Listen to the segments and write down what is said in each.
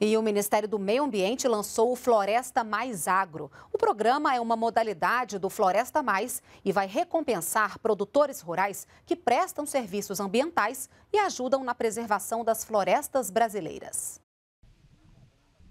E o Ministério do Meio Ambiente lançou o Floresta Mais Agro. O programa é uma modalidade do Floresta Mais e vai recompensar produtores rurais que prestam serviços ambientais e ajudam na preservação das florestas brasileiras.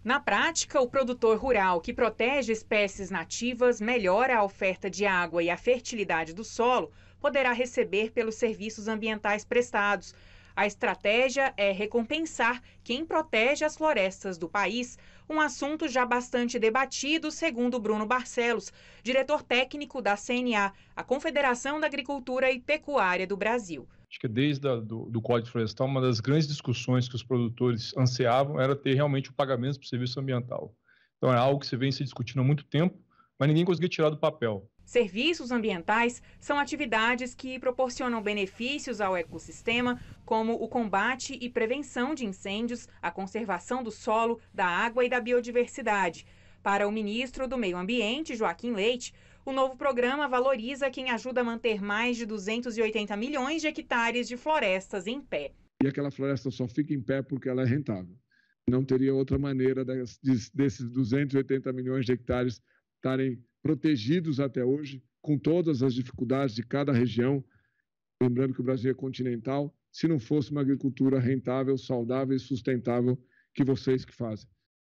Na prática, o produtor rural que protege espécies nativas, melhora a oferta de água e a fertilidade do solo, poderá receber pelos serviços ambientais prestados. A estratégia é recompensar quem protege as florestas do país, um assunto já bastante debatido, segundo Bruno Barcelos, diretor técnico da CNA, a Confederação da Agricultura e Pecuária do Brasil. Acho que desde a, do, do Código Florestal, uma das grandes discussões que os produtores ansiavam era ter realmente o pagamento para o serviço ambiental. Então, é algo que se vem se discutindo há muito tempo mas ninguém conseguiu tirar do papel. Serviços ambientais são atividades que proporcionam benefícios ao ecossistema, como o combate e prevenção de incêndios, a conservação do solo, da água e da biodiversidade. Para o ministro do Meio Ambiente, Joaquim Leite, o novo programa valoriza quem ajuda a manter mais de 280 milhões de hectares de florestas em pé. E aquela floresta só fica em pé porque ela é rentável. Não teria outra maneira desses 280 milhões de hectares estarem protegidos até hoje, com todas as dificuldades de cada região. Lembrando que o Brasil é continental, se não fosse uma agricultura rentável, saudável e sustentável que vocês que fazem.